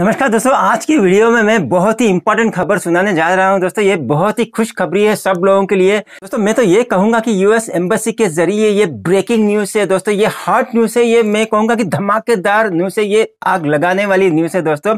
नमस्कार दोस्तों आज की वीडियो में मैं बहुत ही इंपॉर्टेंट खबर सुनाने जा रहा हूं दोस्तों ये बहुत ही खुशखबरी है सब लोगों के लिए दोस्तों मैं तो ये कहूंगा कि यूएस एम्बेसी के जरिए ये ब्रेकिंग न्यूज है दोस्तों ये हॉट न्यूज है ये मैं कहूंगा कि धमाकेदार न्यूज है ये आग लगाने वाली न्यूज है दोस्तों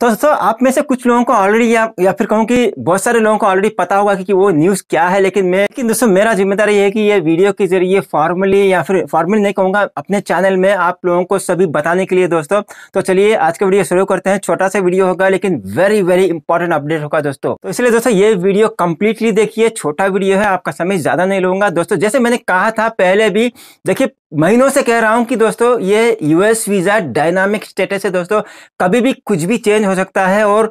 तो दोस्तों आप में से कुछ लोगों को ऑलरेडी या, या फिर कहूँ कि बहुत सारे लोगों को ऑलरेडी पता होगा कि, कि वो न्यूज क्या है लेकिन मैं लेकिन दोस्तों मेरा जिम्मेदारी है कि ये वीडियो के जरिए फॉर्मली या फिर फॉर्मली नहीं कहूंगा अपने चैनल में आप लोगों को सभी बताने के लिए दोस्तों तो चलिए आज का वीडियो शुरू कर करते हैं छोटा सा वीडियो होगा लेकिन वेरी वेरी इंपॉर्टेंट अपडेट होगा दोस्तों तो इसलिए दोस्तों ये वीडियो कंप्लीटली देखिए छोटा वीडियो है आपका समय ज्यादा नहीं लूंगा दोस्तों जैसे मैंने कहा था पहले भी देखिए महीनों से कह रहा हूं कि दोस्तों ये यूएस वीजा डायनामिक स्टेटस है दोस्तों कभी भी कुछ भी चेंज हो सकता है और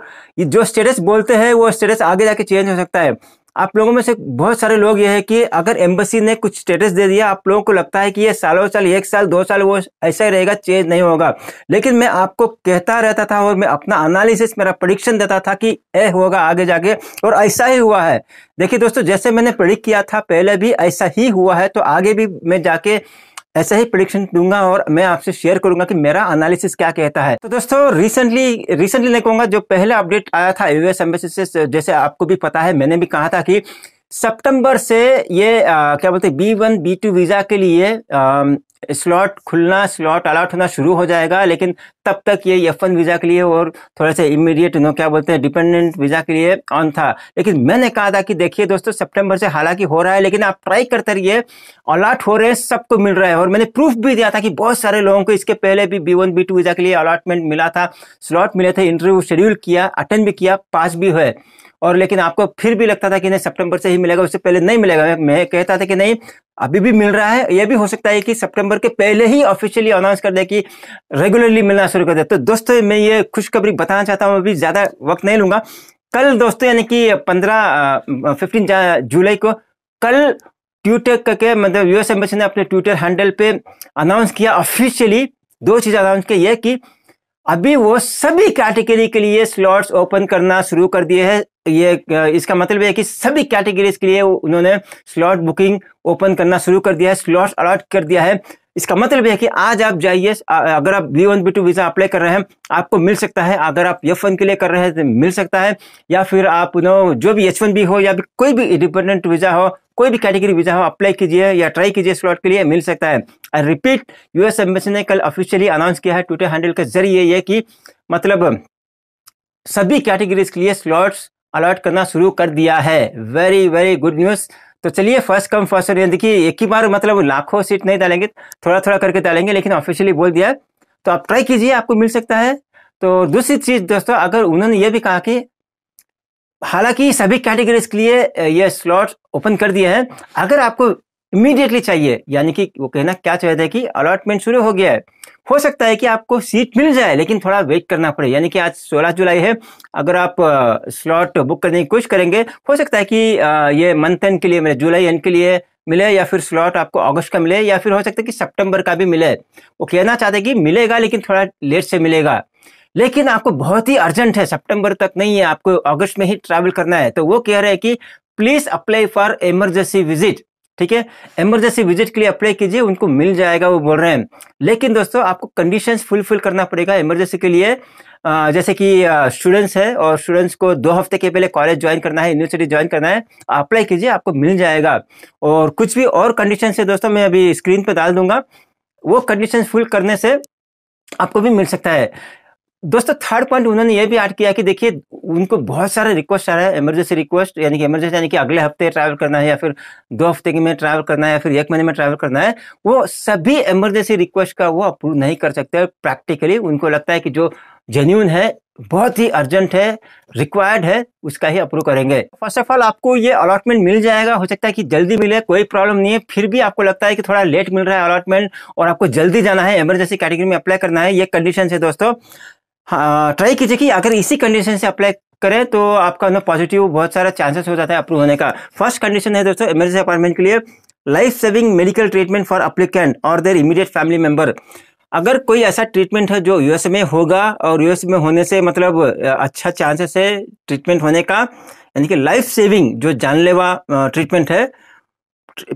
जो स्टेटस बोलते हैं वो स्टेटस आगे जाके चेंज हो सकता है आप लोगों में से बहुत सारे लोग यह है कि अगर एम्बेसी ने कुछ स्टेटस दे दिया आप लोगों को लगता है कि ये सालों साल एक साल दो साल वो ऐसा ही रहेगा चेंज नहीं होगा लेकिन मैं आपको कहता रहता था और मैं अपना एनालिसिस मेरा प्रडिक्शन देता था कि ए होगा आगे जाके और ऐसा ही हुआ है देखिए दोस्तों जैसे मैंने प्रडिक्ट किया था पहले भी ऐसा ही हुआ है तो आगे भी मैं जाके ऐसा ही प्रडिक्शन दूंगा और मैं आपसे शेयर करूंगा कि मेरा एनालिसिस क्या कहता है तो दोस्तों रिसेंटली रिसेंटली नहीं कहूंगा जो पहले अपडेट आया था यूएस एम्बेसी से जैसे आपको भी पता है मैंने भी कहा था कि सितंबर से ये आ, क्या बोलते हैं B one B two visa के लिए आ, स्लॉट खुलना स्लॉट अलाउट होना शुरू हो जाएगा लेकिन तब तक ये एफ वन वीज़ा के लिए और थोड़ा सा इमीडिएट नो क्या बोलते हैं डिपेंडेंट वीज़ा के लिए ऑन था लेकिन मैंने कहा था कि देखिए दोस्तों सितंबर से हालांकि हो रहा है लेकिन आप ट्राई करते रहिए अलाट हो रहे हैं सबको मिल रहा है और मैंने प्रूफ भी दिया था कि बहुत सारे लोगों को इसके पहले भी B one B two visa के लिए अलाटमेंट मिला था स्लॉट मिले थे इंटरव्यू शेड्यूल किया अटेंड भी किया पास भी हुए और लेकिन आपको फिर भी लगता था कि नहीं सितंबर से ही मिलेगा उससे पहले नहीं मिलेगा मैं कहता था कि नहीं अभी भी मिल रहा है यह भी हो सकता है कि सितंबर के पहले ही ऑफिशियली अनाउंस कर दे कि रेगुलरली मिलना शुरू कर दे तो दोस्तों मैं ये खुशखबरी बताना चाहता हूँ अभी ज़्यादा वक्त नहीं लूँगा कल दोस्तों यानी कि पंद्रह फिफ्टीन जुलाई को कल ट्विटर करके मतलब यूएस एम्बेसी ने अपने ट्विटर हैंडल पे अनाउंस किया ऑफिशियली दो चीज़ अनाउंस की यह कि अभी वो सभी कैटेगरी के लिए स्लॉट्स ओपन करना शुरू कर दिए हैं ये इसका मतलब है कि सभी कैटेगरीज के लिए उन्होंने स्लॉट बुकिंग ओपन करना शुरू कर दिया है स्लॉट्स अलॉट कर दिया है इसका मतलब है कि आज आप जाइए अगर आप B one B two visa apply कर रहे हैं आपको मिल सकता है अगर आप एफ वन के लिए कर रहे हैं तो मिल सकता है या फिर आप नो जो भी एच वन बी हो या भी कोई भी इंडिपेंडेंट वीज़ा हो कोई भी कैटेगरी वीजा हो अप्लाई कीजिए या ट्राई कीजिए स्लॉट के लिए मिल सकता है आई रिपीट यूएस एम्बेसी ने कल ऑफिशियली अनाउंस किया है ट्विटर हैंडल के जरिए यह कि मतलब सभी कैटेगरीज के लिए स्लॉट्स अलॉट करना शुरू कर दिया है वेरी वेरी गुड न्यूज़ तो चलिए फर्स्ट कम फर्स्ट सर्व देखिए एक ही बार मतलब लाखों सीट नहीं डालेंगे थोड़ा थोड़ा करके डालेंगे लेकिन ऑफिशियली बोल दिया तो आप ट्राई कीजिए आपको मिल सकता है तो दूसरी चीज दोस्तों अगर उन्होंने ये भी कहा कि हालांकि सभी कैटेगरीज के लिए ये स्लॉट ओपन कर दिए हैं अगर आपको इमीडिएटली चाहिए यानी कि वो कहना क्या चाहते हैं कि अलॉटमेंट शुरू हो गया है हो सकता है कि आपको सीट मिल जाए लेकिन थोड़ा वेट करना पड़े यानी कि आज 16 जुलाई है अगर आप स्लॉट बुक करने की कोशिश करेंगे हो सकता है कि ये मंथ एंड के लिए मिले जुलाई एंड के लिए मिले या फिर स्लॉट आपको अगस्त का मिले या फिर हो सकता है कि सितंबर का भी मिले वो कहना चाहते हैं कि मिलेगा लेकिन थोड़ा लेट से मिलेगा लेकिन आपको बहुत ही अर्जेंट है सितंबर तक नहीं है आपको अगस्त में ही ट्रैवल करना है तो वो कह रहे हैं कि please apply for emergency visit ठीक है इमरजेंसी विजिट के लिए अप्लाई कीजिए उनको मिल जाएगा वो बोल रहे हैं लेकिन दोस्तों आपको कंडीशन फुलफिल करना पड़ेगा इमरजेंसी के लिए जैसे कि स्टूडेंट्स है और स्टूडेंट्स को दो हफ्ते के पहले कॉलेज ज्वाइन करना है यूनिवर्सिटी ज्वाइन करना है अप्लाई कीजिए आपको मिल जाएगा और कुछ भी और कंडीशन है दोस्तों मैं अभी स्क्रीन पर डाल दूंगा वो कंडीशन फुल करने से आपको भी मिल सकता है दोस्तों थर्ड पॉइंट उन्होंने ये भी ऐड किया कि देखिए उनको बहुत सारे रिक्वेस्ट आ रहा है इमरजेंसी रिक्वेस्ट यानी कि इमरजेंसी यानी कि अगले हफ्ते ट्रैवल करना है या फिर दो हफ्ते में ट्रैवल करना है या फिर एक महीने में ट्रैवल करना है वो सभी इमरजेंसी रिक्वेस्ट का वो अप्रूव नहीं कर सकते प्रैक्टिकली उनको लगता है कि जो जेन्यून है बहुत ही अर्जेंट है रिक्वायर्ड है उसका ही अप्रूव करेंगे फर्स्ट ऑफ ऑल आपको ये अलॉटमेंट मिल जाएगा हो सकता है कि जल्दी मिले कोई प्रॉब्लम नहीं है फिर भी आपको लगता है कि थोड़ा लेट मिल रहा है अलॉटमेंट और आपको जल्दी जाना है इमरजेंसी कैटेगरी में अप्लाई करना है ये कंडीशन है दोस्तों ट्राई हाँ, कीजिए कि अगर इसी कंडीशन से अप्लाई करें तो आपका ना पॉजिटिव बहुत सारा चांसेस हो जाता है अप्रूव होने का फर्स्ट कंडीशन है दोस्तों इमरजेंसी अपॉइंटमेंट के लिए life saving medical treatment for applicant और देर इमीडिएट फैमिली मेंबर अगर कोई ऐसा ट्रीटमेंट है जो यूएस में होगा और यूएस में होने से मतलब अच्छा चांसेस है ट्रीटमेंट होने का यानी कि लाइफ सेविंग जो जानलेवा ट्रीटमेंट है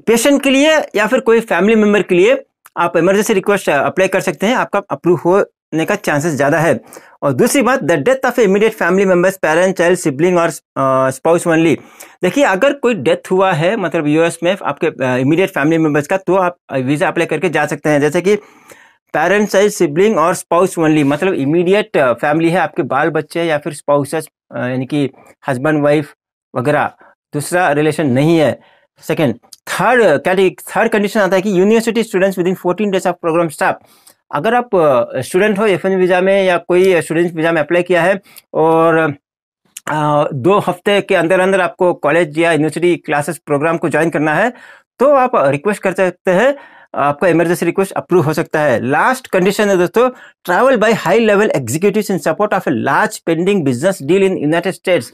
पेशेंट के लिए या फिर कोई फैमिली मेंबर के लिए आप इमरजेंसी रिक्वेस्ट अप्लाई कर सकते हैं आपका अप्रूव हो होने का चांसेस ज़्यादा है और दूसरी बात the death of immediate family members parent child sibling और स्पाउस ओनली देखिए अगर कोई डेथ हुआ है मतलब यूएस में आपके इमीडिएट फैमिली मेंबर्स का तो आप वीज़ा uh, अप्लाई करके जा सकते हैं जैसे कि पेरेंट्स चाइल्ड सिबलिंग और स्पाउस ओनली मतलब इमीडिएट फैमिली uh, है आपके बाल बच्चे या फिर स्पाउस uh, यानी कि हस्बैंड वाइफ वगैरह दूसरा रिलेशन नहीं है second third category third condition आता है कि university students within fourteen days of program staff अगर आप स्टूडेंट हो एफ वीज़ा में या कोई स्टूडेंट वीज़ा में अप्लाई किया है और दो हफ्ते के अंदर अंदर आपको कॉलेज या यूनिवर्सिटी क्लासेस प्रोग्राम को ज्वाइन करना है तो आप रिक्वेस्ट कर सकते हैं आपका इमरजेंसी रिक्वेस्ट अप्रूव हो सकता है लास्ट कंडीशन है दोस्तों travel by high level executive in support of a large pending business deal in United States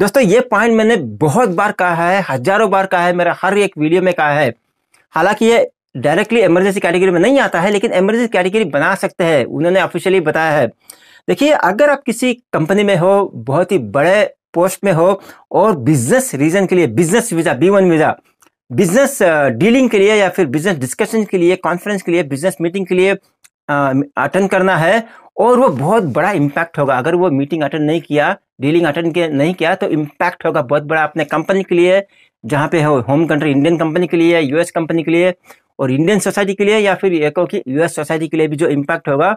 दोस्तों ये पॉइंट मैंने बहुत बार कहा है हजारों बार कहा है मेरा हर एक वीडियो में कहा है हालांकि ये डायरेक्टली इमरजेंसी कैटेगरी में नहीं आता है लेकिन इमरजेंसी कैटेगरी बना सकते हैं उन्होंने ऑफिशियली बताया है देखिए अगर आप किसी कंपनी में हो बहुत ही बड़े पोस्ट में हो और बिजनेस रीजन के लिए business visa B one visa business dealing के लिए या फिर बिजनेस डिस्कशन के लिए कॉन्फ्रेंस के लिए बिजनेस मीटिंग के लिए अटेंड uh, करना है और वो बहुत बड़ा इम्पैक्ट होगा अगर वो मीटिंग अटेंड नहीं किया डीलिंग अटेंड नहीं किया तो इम्पैक्ट होगा बहुत बड़ा अपने कंपनी के लिए जहाँ पे है होम कंट्री इंडियन कंपनी के लिए यूएस कंपनी के लिए और इंडियन सोसाइटी के लिए या फिर कि यूएस सोसाइटी के लिए भी जो इम्पैक्ट होगा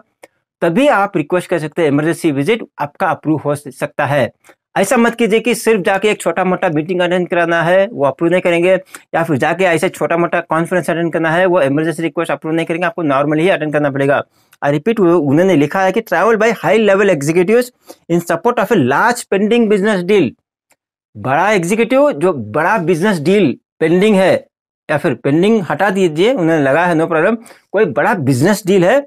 तभी आप रिक्वेस्ट कर सकते हैं इमरजेंसी विजिट आपका अप्रूव हो सकता है ऐसा मत कीजिए कि सिर्फ जाके एक छोटा मोटा मीटिंग अटेंड कराना है वो अप्रूव नहीं करेंगे या फिर जाके ऐसे छोटा मोटा कॉन्फ्रेंस अटेंड करना है वो इमरजेंसी रिक्वेस्ट अप्रूव नहीं करेंगे आपको नॉर्मली ही अटेंड करना पड़ेगा आई रिपीट उन्होंने लिखा है कि travel by high level executive in support of a large pending business deal बड़ा एग्जीक्यूटिव जो बड़ा बिजनेस डील पेंडिंग है या फिर पेंडिंग हटा दीजिए उन्हें लगा है नो प्रॉब्लम कोई बड़ा बिजनेस डील है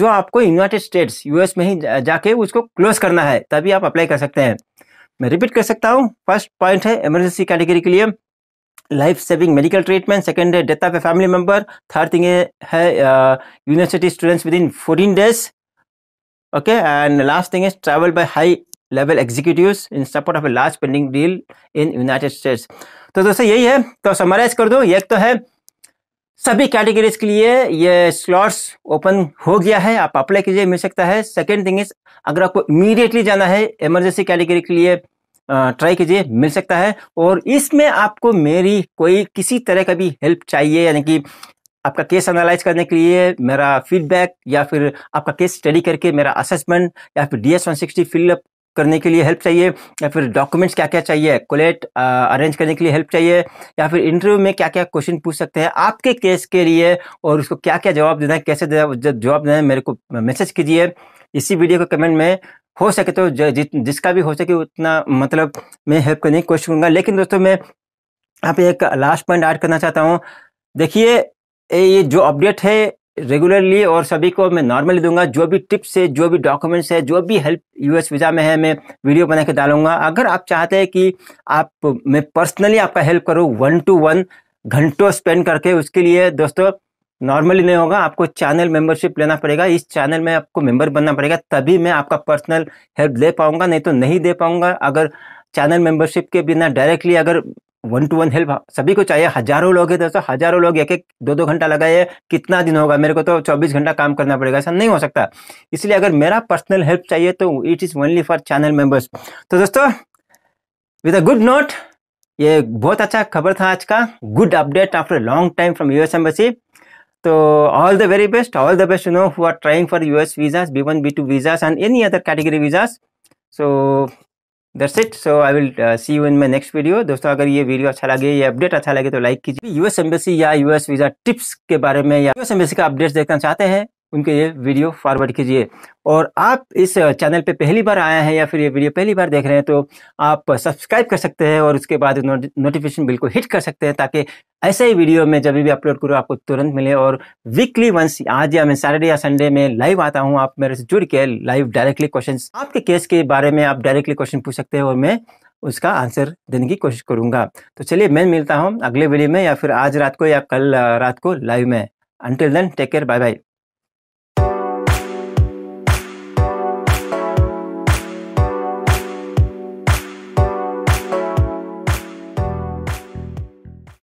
जो आपको यूनाइटेड स्टेट्स यूएस में ही जाके उसको क्लोज करना है तभी आप अप्लाई कर सकते हैं मैं रिपीट कर सकता हूँ फर्स्ट पॉइंट है इमरजेंसी कैटेगरी के लिए life saving medical treatment second है death of a family member third thing है university students within fourteen days okay and last thing is travel by high level executives in support of a large pending deal in United States तो दोस्तों यही है तो summarise कर दो एक तो है सभी कैटेगरीज के लिए ये स्लॉट्स ओपन हो गया है आप अप्लाई कीजिए मिल सकता है सेकेंड थिंग इज अगर आपको इमीडिएटली जाना है इमरजेंसी कैटेगरी के लिए ट्राई कीजिए मिल सकता है और इसमें आपको मेरी कोई किसी तरह का भी हेल्प चाहिए यानी कि आपका केस एनालाइज करने के लिए मेरा फीडबैक या फिर आपका केस स्टडी करके मेरा असेसमेंट या फिर D S one sixty fill up करने के लिए हेल्प चाहिए या फिर डॉक्यूमेंट्स क्या क्या चाहिए कोलेट अरेंज करने के लिए हेल्प चाहिए या फिर इंटरव्यू में क्या क्या क्वेश्चन पूछ सकते हैं आपके केस के लिए और उसको क्या क्या जवाब देना है कैसे जवाब देना है मेरे को मैसेज कीजिए इसी वीडियो के कमेंट में हो सके तो जि, जिसका भी हो सके उतना मतलब मैं हेल्प करने की कोशिश करूँगा लेकिन दोस्तों मैं यहाँ पे एक लास्ट पॉइंट ऐड करना चाहता हूँ देखिए ये जो अपडेट है रेगुलरली और सभी को मैं नॉर्मली दूंगा जो भी टिप्स है जो भी डॉक्यूमेंट्स है जो भी हेल्प यूएस वीज़ा में है मैं वीडियो बना के डालूंगा अगर आप चाहते हैं कि आप मैं पर्सनली आपका हेल्प करूँ वन टू वन घंटों स्पेंड करके उसके लिए दोस्तों नॉर्मली नहीं होगा आपको चैनल मेंबरशिप लेना पड़ेगा इस चैनल में आपको मेंबर बनना पड़ेगा तभी मैं आपका पर्सनल हेल्प दे पाऊंगा नहीं तो नहीं दे पाऊंगा अगर चैनल मेंबरशिप के बिना डायरेक्टली अगर वन टू वन हेल्प सभी को चाहिए हजारों लोग है दोस्तों हजारों लोग एक एक दो दो घंटा लगाए कितना दिन होगा मेरे को तो चौबीस घंटा काम करना पड़ेगा ऐसा नहीं हो सकता इसलिए अगर मेरा पर्सनल हेल्प चाहिए तो it is only for channel members तो दोस्तों विद अ गुड नोट ये बहुत अच्छा खबर था आज का good update after long time from US embassy तो all the very best all the best you know who are trying for US visas B one B two visas and any other category visas so that's it so I will see you in my next video दोस्तों अगर ये video अच्छा लगे ये update अच्छा लगे तो like कीजिए यूएस एम्बेसी या यूएस वीजा टिप्स के बारे में या यूएस एम्बेसी का अपडेट देखना चाहते हैं उनके ये वीडियो फॉरवर्ड कीजिए और आप इस चैनल पे पहली बार आए हैं या फिर ये वीडियो पहली बार देख रहे हैं तो आप सब्सक्राइब कर सकते हैं और उसके बाद नोटिफिकेशन बिल को हिट कर सकते हैं ताकि ऐसे ही वीडियो में जब भी अपलोड करूँ आपको तुरंत मिले और वीकली वंस आज या मैं सैटरडे या संडे में लाइव आता हूँ आप मेरे से जुड़ के लाइव डायरेक्टली क्वेश्चन आपके केस के बारे में आप डायरेक्टली क्वेश्चन पूछ सकते हैं और मैं उसका आंसर देने की कोशिश करूंगा तो चलिए मैं मिलता हूँ अगले वीडियो में या फिर आज रात को या कल रात को लाइव में until then take care bye bye